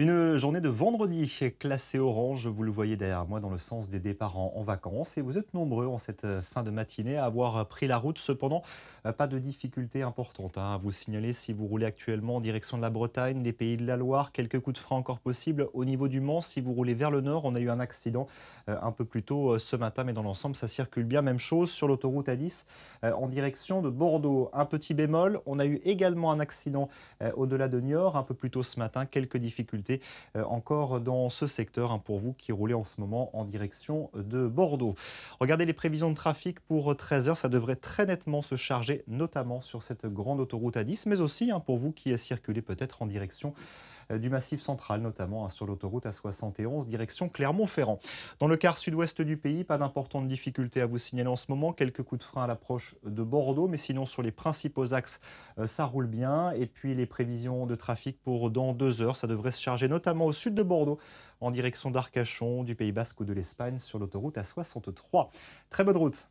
Une journée de vendredi classée orange, vous le voyez derrière moi dans le sens des départs en, vacances et vous êtes nombreux en cette euh, fin de matinée à avoir euh, pris la route. Cependant, euh, pas de difficultés importantes hein, vous signaler si vous roulez actuellement en direction de la Bretagne, des pays de la Loire, quelques coups de frein encore possibles au niveau du Mans. Si vous roulez vers le nord, on a eu un accident un peu plus tôt ce matin, mais dans l'ensemble, ça circule bien. Même chose sur l'autoroute A10 en direction de Bordeaux. Un petit bémol, on a eu également un accident au-delà de Niort un peu plus tôt ce matin, quelques difficultés euh, encore dans ce secteur hein, pour vous qui roulez en ce moment en direction de Bordeaux. Regardez les prévisions de trafic pour 13h, ça devrait très nettement se charger, notamment sur cette grande autoroute à 10 mais aussi hein, pour vous qui circulez peut-être en direction euh, du Massif central, notamment hein, sur l'autoroute à 71 direction Clermont-Ferrand. Dans le quart sud-ouest du pays, pas d'importantes difficultés à vous signaler en ce moment. Quelques coups de frein à l'approche de Bordeaux, mais sinon sur les principaux axes, euh, ça roule bien. Et puis les prévisions de trafic pour dans deux heures, ça devrait se charger notamment au sud de Bordeaux, en direction d'Arcachon, du Pays Basque ou de l'Espagne sur l'autoroute à 63 Très bonne route